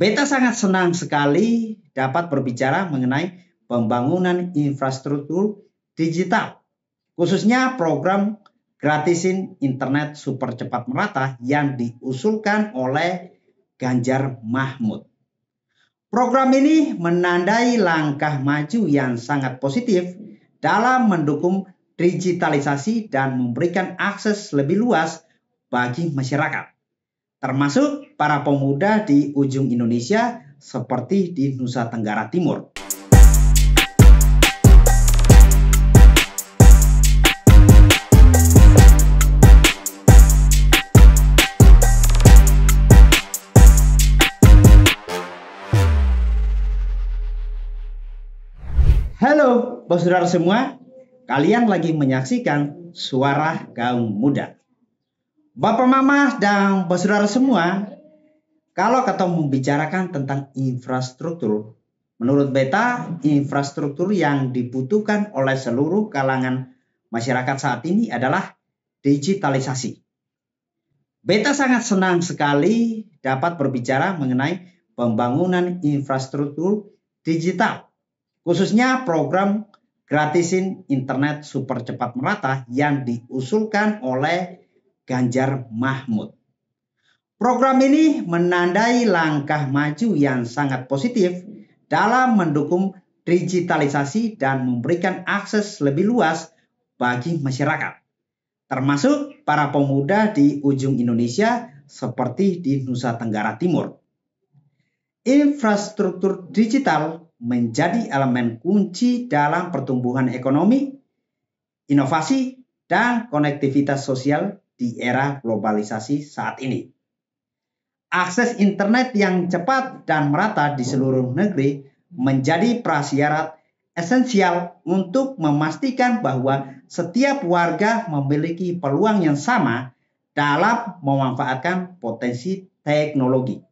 Beta sangat senang sekali dapat berbicara mengenai pembangunan infrastruktur digital, khususnya program gratisin internet super cepat merata yang diusulkan oleh Ganjar Mahmud. Program ini menandai langkah maju yang sangat positif dalam mendukung digitalisasi dan memberikan akses lebih luas bagi masyarakat, termasuk para pemuda di ujung Indonesia seperti di Nusa Tenggara Timur. Halo, bos saudara semua. Kalian lagi menyaksikan suara kaum muda. Bapak, mama, dan bos saudara semua, kalau kita membicarakan tentang infrastruktur, menurut Beta, infrastruktur yang dibutuhkan oleh seluruh kalangan masyarakat saat ini adalah digitalisasi. Beta sangat senang sekali dapat berbicara mengenai pembangunan infrastruktur digital, khususnya program gratisin internet super cepat merata yang diusulkan oleh Ganjar Mahmud. Program ini menandai langkah maju yang sangat positif dalam mendukung digitalisasi dan memberikan akses lebih luas bagi masyarakat, termasuk para pemuda di ujung Indonesia seperti di Nusa Tenggara Timur. Infrastruktur digital menjadi elemen kunci dalam pertumbuhan ekonomi, inovasi, dan konektivitas sosial di era globalisasi saat ini akses internet yang cepat dan merata di seluruh negeri menjadi prasyarat esensial untuk memastikan bahwa setiap warga memiliki peluang yang sama dalam memanfaatkan potensi teknologi.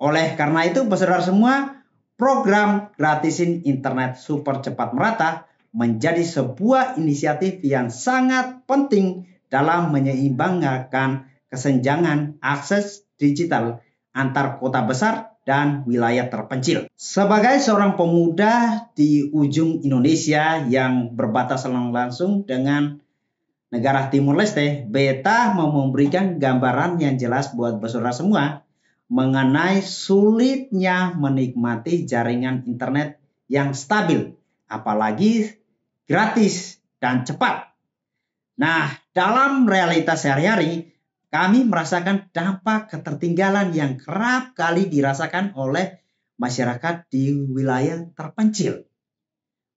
Oleh karena itu, peserta semua, program gratisin internet super cepat merata menjadi sebuah inisiatif yang sangat penting dalam menyeimbangkan kesenjangan akses digital antar kota besar dan wilayah terpencil. Sebagai seorang pemuda di ujung Indonesia yang berbatasan langsung dengan negara Timur Leste, Beta mau memberikan gambaran yang jelas buat bersaudara semua mengenai sulitnya menikmati jaringan internet yang stabil, apalagi gratis dan cepat. Nah, dalam realitas sehari-hari, kami merasakan dampak ketertinggalan yang kerap kali dirasakan oleh masyarakat di wilayah terpencil.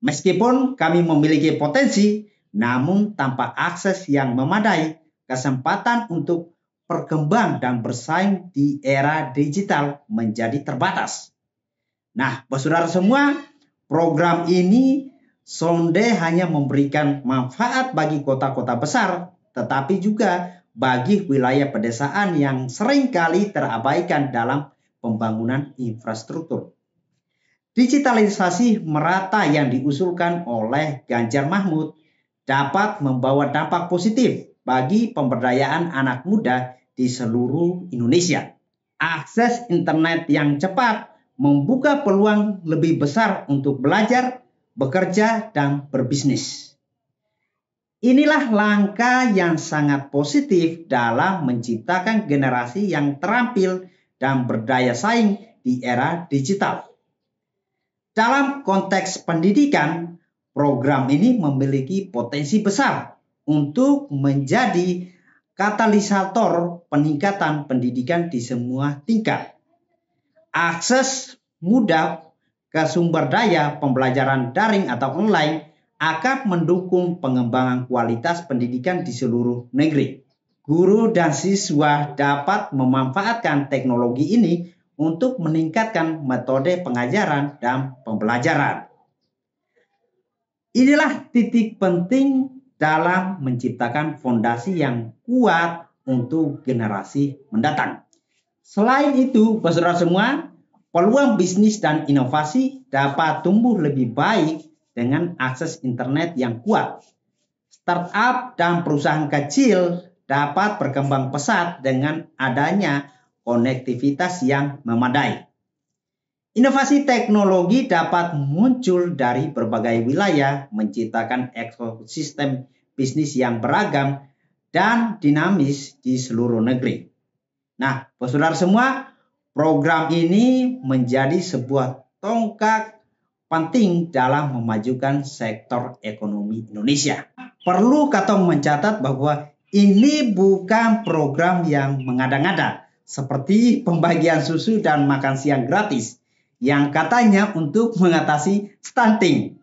Meskipun kami memiliki potensi, namun tanpa akses yang memadai, kesempatan untuk berkembang dan bersaing di era digital menjadi terbatas. Nah, saudara semua, program ini sonde hanya memberikan manfaat bagi kota-kota besar, tetapi juga bagi wilayah pedesaan yang seringkali terabaikan dalam pembangunan infrastruktur. Digitalisasi merata yang diusulkan oleh Ganjar Mahmud dapat membawa dampak positif bagi pemberdayaan anak muda di seluruh Indonesia. Akses internet yang cepat membuka peluang lebih besar untuk belajar, bekerja, dan berbisnis. Inilah langkah yang sangat positif dalam menciptakan generasi yang terampil dan berdaya saing di era digital. Dalam konteks pendidikan, program ini memiliki potensi besar untuk menjadi katalisator peningkatan pendidikan di semua tingkat. Akses mudah ke sumber daya pembelajaran daring atau online akan mendukung pengembangan kualitas pendidikan di seluruh negeri. Guru dan siswa dapat memanfaatkan teknologi ini untuk meningkatkan metode pengajaran dan pembelajaran. Inilah titik penting dalam menciptakan fondasi yang kuat untuk generasi mendatang. Selain itu, peserta semua, peluang bisnis dan inovasi dapat tumbuh lebih baik dengan akses internet yang kuat. Startup dan perusahaan kecil dapat berkembang pesat dengan adanya konektivitas yang memadai. Inovasi teknologi dapat muncul dari berbagai wilayah, menciptakan ekosistem bisnis yang beragam dan dinamis di seluruh negeri. Nah, saudara semua, program ini menjadi sebuah tongkat penting dalam memajukan sektor ekonomi Indonesia. Perlu kata mencatat bahwa ini bukan program yang mengada-ngada seperti pembagian susu dan makan siang gratis yang katanya untuk mengatasi stunting.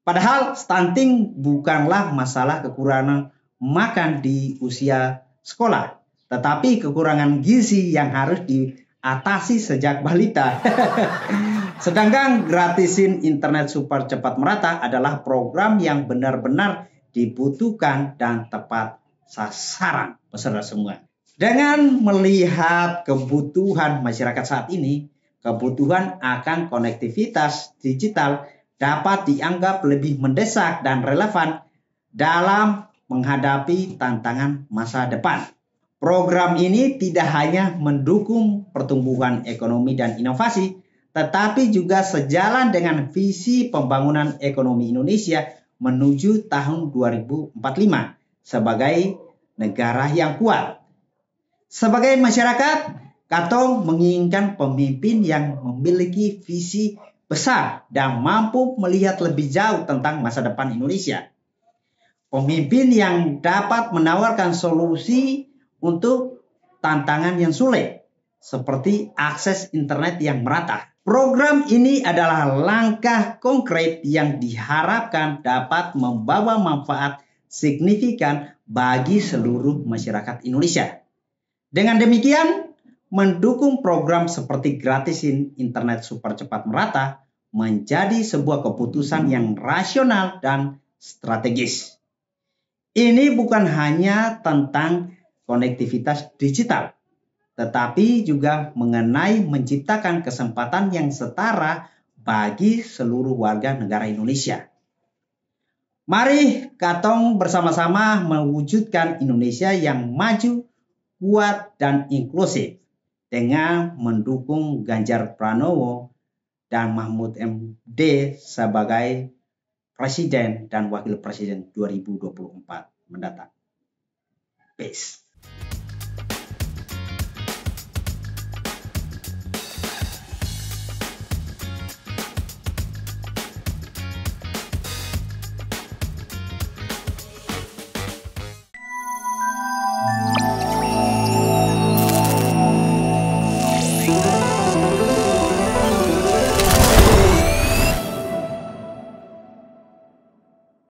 Padahal stunting bukanlah masalah kekurangan makan di usia sekolah, tetapi kekurangan gizi yang harus diatasi sejak balita. Sedangkan gratisin internet super cepat merata adalah program yang benar-benar dibutuhkan dan tepat sasaran peserta semua. Dengan melihat kebutuhan masyarakat saat ini, kebutuhan akan konektivitas digital dapat dianggap lebih mendesak dan relevan dalam menghadapi tantangan masa depan. Program ini tidak hanya mendukung pertumbuhan ekonomi dan inovasi, tetapi juga sejalan dengan visi pembangunan ekonomi Indonesia menuju tahun 2045 sebagai negara yang kuat. Sebagai masyarakat, Katong menginginkan pemimpin yang memiliki visi besar dan mampu melihat lebih jauh tentang masa depan Indonesia. Pemimpin yang dapat menawarkan solusi untuk tantangan yang sulit, seperti akses internet yang merata Program ini adalah langkah konkret yang diharapkan dapat membawa manfaat signifikan bagi seluruh masyarakat Indonesia. Dengan demikian, mendukung program seperti gratisin internet super cepat merata menjadi sebuah keputusan yang rasional dan strategis. Ini bukan hanya tentang konektivitas digital, tetapi juga mengenai menciptakan kesempatan yang setara bagi seluruh warga negara Indonesia. Mari katong bersama-sama mewujudkan Indonesia yang maju, kuat, dan inklusif dengan mendukung Ganjar Pranowo dan Mahmud MD sebagai presiden dan wakil presiden 2024 mendatang. Peace.